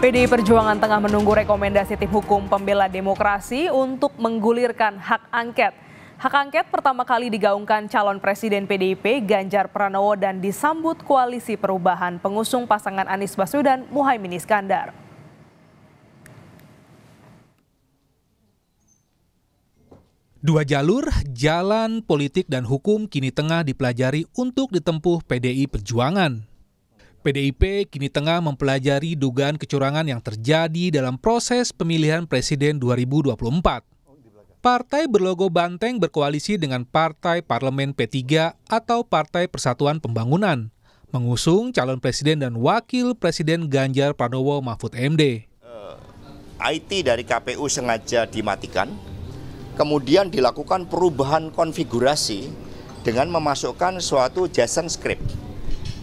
PDI Perjuangan tengah menunggu rekomendasi tim hukum pembela demokrasi untuk menggulirkan hak angket. Hak angket pertama kali digaungkan calon presiden PDIP Ganjar Pranowo dan disambut koalisi perubahan pengusung pasangan Anies Baswedan Muhaimin Iskandar. Dua jalur, jalan politik dan hukum kini tengah dipelajari untuk ditempuh PDI Perjuangan. PDIP kini tengah mempelajari dugaan kecurangan yang terjadi dalam proses pemilihan presiden 2024. Partai berlogo Banteng berkoalisi dengan Partai Parlemen P3 atau Partai Persatuan Pembangunan, mengusung calon presiden dan wakil presiden Ganjar Pranowo Mahfud MD. Eh, IT dari KPU sengaja dimatikan, kemudian dilakukan perubahan konfigurasi dengan memasukkan suatu JSON script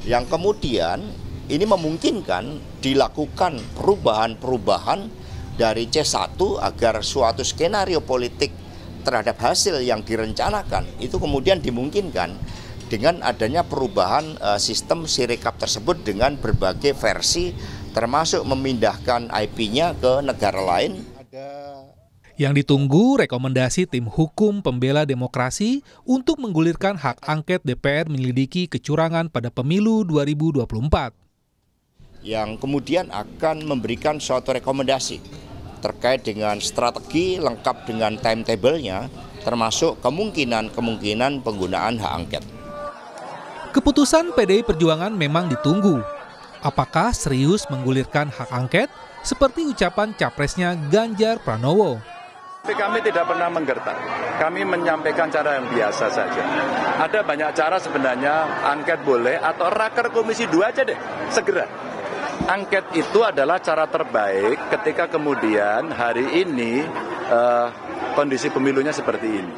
yang kemudian ini memungkinkan dilakukan perubahan-perubahan dari C1 agar suatu skenario politik terhadap hasil yang direncanakan itu kemudian dimungkinkan dengan adanya perubahan eh, sistem sirekap tersebut dengan berbagai versi termasuk memindahkan IP-nya ke negara lain yang ditunggu rekomendasi tim hukum pembela demokrasi untuk menggulirkan hak angket DPR menyelidiki kecurangan pada pemilu 2024. Yang kemudian akan memberikan suatu rekomendasi terkait dengan strategi lengkap dengan timetable-nya termasuk kemungkinan-kemungkinan penggunaan hak angket. Keputusan PDI Perjuangan memang ditunggu. Apakah serius menggulirkan hak angket seperti ucapan capresnya Ganjar Pranowo? Tapi kami tidak pernah menggertak. Kami menyampaikan cara yang biasa saja. Ada banyak cara sebenarnya, angket boleh atau raker komisi 2 aja deh, segera. Angket itu adalah cara terbaik ketika kemudian hari ini uh, kondisi pemilunya seperti ini.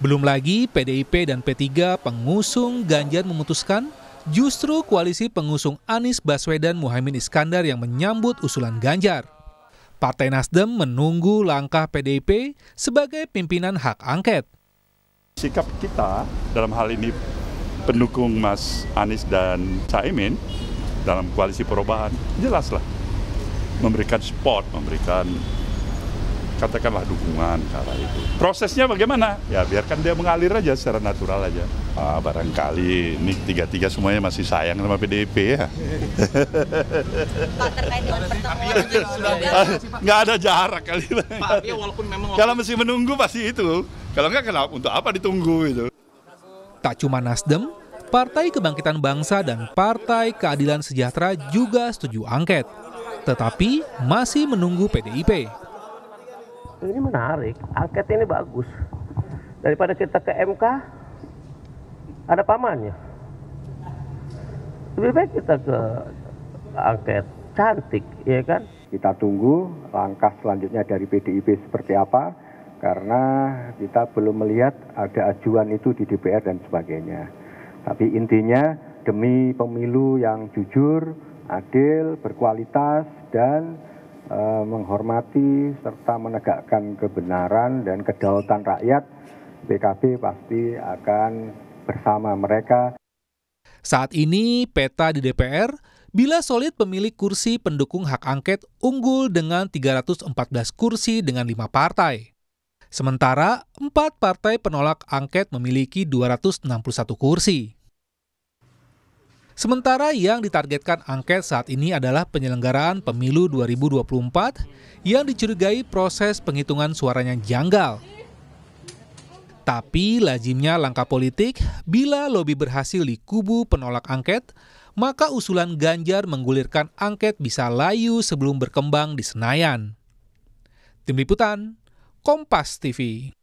Belum lagi PDIP dan P3 pengusung Ganjar memutuskan justru koalisi pengusung Anies Baswedan Muhaimin Iskandar yang menyambut usulan Ganjar. Partai Nasdem menunggu langkah PDIP sebagai pimpinan hak angket. Sikap kita dalam hal ini pendukung Mas Anies dan Caimin dalam koalisi perubahan jelaslah memberikan support, memberikan katakanlah dukungan ke arah itu. Prosesnya bagaimana? Ya biarkan dia mengalir aja secara natural aja. Ah, barangkali ini tiga-tiga semuanya masih sayang sama PDIP ya. nggak ada jarak kali. Pak, ya walaupun memang kalau masih menunggu pasti itu. Kalau nggak kenapa untuk apa ditunggu itu? Tak cuma Nasdem, Partai Kebangkitan Bangsa dan Partai Keadilan Sejahtera juga setuju angket. Tetapi masih menunggu PDIP ini menarik angket ini bagus daripada kita ke MK ada pamannya lebih baik kita ke angket cantik ya kan kita tunggu langkah selanjutnya dari PDIP seperti apa karena kita belum melihat ada ajuan itu di DPR dan sebagainya tapi intinya demi pemilu yang jujur adil berkualitas dan Eh, menghormati serta menegakkan kebenaran dan kedaulatan rakyat, PKB pasti akan bersama mereka. Saat ini peta di DPR bila solid pemilik kursi pendukung hak angket unggul dengan 314 kursi dengan 5 partai. Sementara, empat partai penolak angket memiliki 261 kursi. Sementara yang ditargetkan angket saat ini adalah penyelenggaraan pemilu 2024 yang dicurigai proses penghitungan suaranya janggal. Tapi lazimnya langkah politik, bila lobby berhasil di kubu penolak angket, maka usulan Ganjar menggulirkan angket bisa layu sebelum berkembang di Senayan. Tim Liputan, Kompas TV